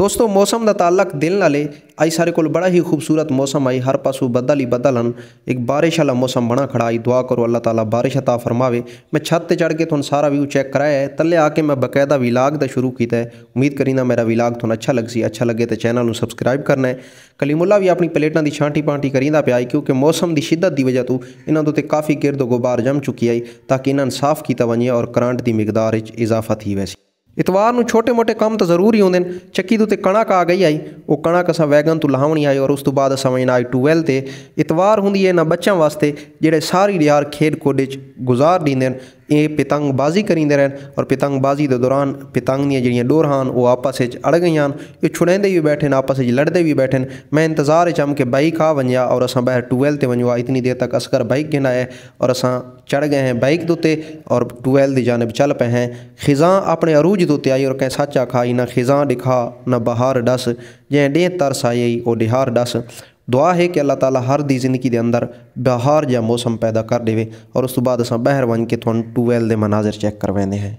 दोस्तों मौसम का ताल्लक दिल नाले आई सारे को बड़ा ही खूबसूरत मौसम आई हर पासू बदल ही बदल हन एक बारिश वाला मौसम बना खड़ा आई दुआ करो अल्लाह ताला बारिश अता फरमावे मैं छत से चढ़ के तुम सारा व्यू चेक कराया है तले आके मैं बकायदा विलाग का शुरू किया है उम्मीद करी मेरा विलाग तुम अच्छा लग सी अच्छा लगे तो चैनल में सबसक्राइब करना है कलीमुला भी अपनी प्लेटा की छांटी पांटी करीदा पाया क्योंकि मौसम की शिद्दत की वजह तो इन्हों तो काफ़ी गिरदो गुबार जम चुकी आई ताकि इन्होंने साफ किया वजे और करंट की मकदार इजाफा थी वैसी ਇਤਵਾਰ ਨੂੰ ਛੋਟੇ-ਮੋਟੇ ਕੰਮ ਤਾਂ ਜ਼ਰੂਰ ਹੀ ਹੁੰਦੇ ਨੇ ਚੱਕੀ ਦੇ ਉੱਤੇ ਕਣਕ ਆ ਗਈ ਆਈ ਉਹ ਕਣਕ ਅਸਾਂ ਵੈਗਨ ਤੋਂ ਲਾਹਵਣੀ ਆਈ ਔਰ ਉਸ ਤੋਂ ਬਾਅਦ ਸਮਝ ਨਾ ਆਈ 12 ਤੇ ਇਤਵਾਰ ਹੁੰਦੀ ਹੈ ਨਾ ਬੱਚਿਆਂ ਵਾਸਤੇ ਜਿਹੜੇ ਸਾਰੀ ਰਿਆਰ ਖੇਡ ਕੋਡੇ ਚ ਗੁਜ਼ਾਰ ਦਿੰਦੇ ਨੇ ये पितंगबाजी करीदे रहन और पितंगबाजी के दौरान पितंग दोर हैं वो आपस अड़ गई हैं ये छुड़ेंदे भी बैठे हैं आपस लड़ते भी बैठे हैं मैं इंतजार चम कि बाइक आ वजा और असं बहर टूवेल से वजूँ इतनी देर तक असगर बाइक गिना है और असं चढ़ गए हैं बाइक के उत्ते और टूवेल की जानब चल पे हैं खिजा अपने अरूज के उत्ते आई और कें सच आखाई ना खिजा दिखा ना बहार डस जै डे तरस आई वो डिहार डस ਦੁਆ ਹੈ ਕਿ ਅੱਲਾਹ ਤਾਲਾ ਹਰ ਦੀ ਜ਼ਿੰਦਗੀ ਦੇ ਅੰਦਰ ਬਹਾਰ ਜਾਂ ਮੌਸਮ ਪੈਦਾ ਕਰ ਦੇਵੇ ਔਰ ਉਸ ਤੋਂ ਬਾਅਦ ਅਸਾਂ ਬਹਿਰ ਬਣ ਕੇ ਤੁਹਾਨੂੰ 12 ਦੇ ਮਨਾਜ਼ਰ ਚੈੱਕ ਕਰਵਾਉਂਦੇ ਹਾਂ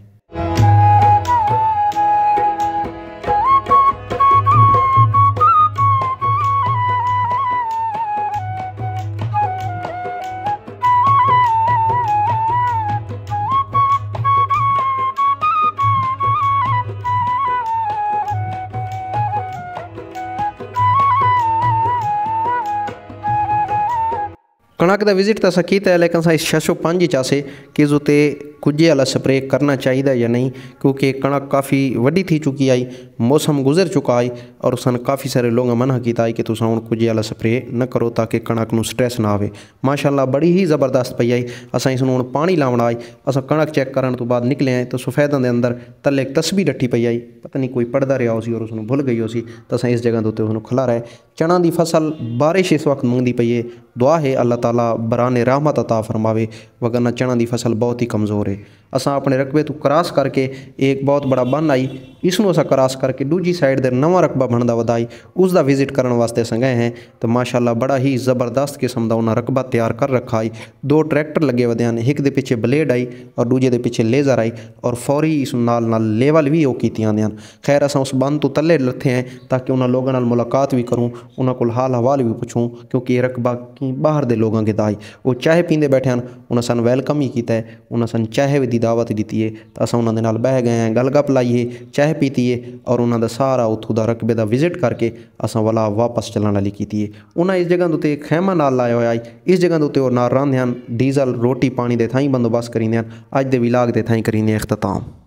घना कदा विजिट त असां की त छः कंहिंसां छह सौ पंज जी चासीं की ज़ो ਕੁਝੇ ਵਾਲਾ ਸਪਰੇ ਕਰਨਾ ਚਾਹੀਦਾ ਜਾਂ ਨਹੀਂ ਕਿਉਂਕਿ ਕਣਕ ਕਾਫੀ ਵੱਡੀ ਥੀ ਚੁੱਕੀ ਆਈ ਮੌਸਮ ਗੁਜ਼ਰ ਚੁੱਕਾ ਆਈ ਔਰ ਸਨ ਕਾਫੀ ਸਾਰੇ ਲੋਕਾਂ ਮਨਾ ਕੀਤਾ ਕਿ ਤੁਸੀਂ ਹੁਣ ਕੁਝੇ ਵਾਲਾ ਸਪਰੇ ਨਾ ਕਰੋ ਤਾਂ ਕਿ ਕਣਕ ਨੂੰ ਸਟ੍ਰੈਸ ਨਾ ਆਵੇ ਮਾਸ਼ਾਅੱਲਾ ਬੜੀ ਹੀ ਜ਼ਬਰਦਸਤ ਪਈ ਆਈ ਅਸਾਂ ਇਸ ਨੂੰ ਹੁਣ ਪਾਣੀ ਲਾਉਣ ਆਈ ਅਸਾਂ ਕਣਕ ਚੈੱਕ ਕਰਨ ਤੋਂ ਬਾਅਦ ਨਿਕਲੇ ਆਏ ਤਾਂ ਸਫੈਦਾਂ ਦੇ ਅੰਦਰ ਥੱਲੇ ਇੱਕ ਤਸਬੀਹ ਡੱਠੀ ਪਈ ਆਈ ਪਤਾ ਨਹੀਂ ਕੋਈ ਪੜਦਾ ਰਿਹਾ ਸੀ ਔਰ ਉਸ ਨੂੰ ਭੁੱਲ ਗਈ ਹੋ ਸੀ ਤਾਂ ਅਸਾਂ ਇਸ ਜਗ੍ਹਾ ਦੇ ਉੱਤੇ ਉਸ ਨੂੰ ਖਿਲਾ ਰਹੇ ਚਣਾ ਦੀ ਫਸਲ ਬਾਰਿਸ਼ ਇਸ ਵਕਤ ਮੰਗਦੀ ਪਈ ਹੈ ਦੁਆ ਹੈ ਅੱਲਾਹ ਤਾਲਾ ਬਰਾਨੇ ਰਹਿਮਤ عطا ਫਰਮਾਵੇ ਵਗਰਨਾ ਚਣਾ ਦੀ ਫਸਲ ਬਹੁਤ ਹੀ ਕਮਜ਼ੋਰ ਹੈ ਹੋਵੇ ਅਸਾਂ ਆਪਣੇ ਰਕਬੇ ਤੋਂ ਕਰਾਸ ਕਰਕੇ ਇੱਕ ਬਹੁਤ ਬੜਾ ਬੰਨ ਆਈ ਇਸ ਨੂੰ ਅਸਾਂ ਕਰਾਸ ਕਰਕੇ ਦੂਜੀ ਸਾਈਡ ਦੇ ਨਵਾਂ ਰਕਬਾ ਬਣਦਾ ਵਧਾਈ ਉਸ ਦਾ ਵਿਜ਼ਿਟ ਕਰਨ ਵਾਸਤੇ ਸੰਗਏ ਹੈ ਤਾਂ ਮਾਸ਼ਾਅੱਲਾ ਬੜਾ ਹੀ ਜ਼ਬਰਦਸਤ ਕਿਸਮ ਦਾ ਉਹਨਾਂ ਰਕਬਾ ਤਿਆਰ ਕਰ ਰੱਖਾ ਹੈ ਦੋ ਟਰੈਕਟਰ ਲੱਗੇ ਵਧਿਆਂ ਨੇ ਇੱਕ ਦੇ ਪਿੱਛੇ ਬਲੇਡ ਆਈ ਔਰ ਦੂਜੇ ਦੇ ਪਿੱਛੇ ਲੇਜ਼ਰ ਆਈ ਔਰ ਫੌਰੀ ਇਸ ਨਾਲ ਨਾਲ ਲੈਵਲ ਵੀ ਉਹ ਕੀਤੀਆਂ ਨੇ ਖੈਰ ਅਸਾਂ ਉਸ ਬੰਨ ਤੋਂ ਤੱਲੇ ਲੱਥੇ ਹਾਂ ਤਾਂ ਕਿ ਉਹਨਾਂ ਲੋਕਾਂ ਨਾਲ ਮੁਲਾਕਾਤ ਵੀ ਕਰੂੰ ਉਹਨਾਂ ਕੋਲ ਹਾਲ ਹਵਾਲ ਵੀ ਪੁੱਛੂੰ ਕਿਉਂਕਿ ਇਹ ਰਕਬਾ ਕੀ ਬਾਹਰ ਦੇ ਲੋਕਾਂ ਕੇ ਦਾਈ ਉਹ ਚਾਹ ਪੀਂਦੇ ਬੈਠੇ ਹਨ ਉਹਨਾਂ ਸਾਨੂੰ ਵੈਲਕਮ ਹੀ ਕੀਤਾ ਹੈ ਉਹਨਾਂ ਸਾਨੂੰ ਚਾਹੇ ਵੀ ਦੀ ਦਾਵਤ ਦਿੱਤੀਏ ਤਾਂ ਅਸਾਂ ਉਹਨਾਂ ਦੇ ਨਾਲ ਬਹਿ ਗਏ ਹਾਂ ਗਲਗੱਪ ਲਾਈਏ ਚਾਹ ਪੀਤੀਏ ਔਰ ਉਹਨਾਂ ਦਾ ਸਾਰਾ ਉਥੋਂ ਦਾ ਰਕਬੇ ਦਾ ਵਿਜ਼ਿਟ ਕਰਕੇ ਅਸਾਂ ਵਲਾ ਵਾਪਸ ਚੱਲਣ ਵਾਲੀ ਕੀਤੀਏ ਉਹਨਾਂ ਇਸ ਜਗ੍ਹਾ ਦੇ ਉੱਤੇ ਖੈਮਾ ਨਾਲ ਲਾਇਆ ਹੋਇਆ ਇਸ ਜਗ੍ਹਾ ਦੇ ਉੱਤੇ ਉਹ ਨਾਲ ਰਹਿੰਦੇ ਹਨ ਡੀਜ਼ਲ ਰੋਟੀ ਪਾਣੀ ਦੇ ਥਾਈ ਬੰਦੋਬਸਤ ਕਰਿੰਦੇ ਹਨ ਅੱਜ ਦੇ ਵਿਲਾਗ ਦੇ ਥਾਈ ਕਰਿੰਦੇ ਇਖਤਤਾਮ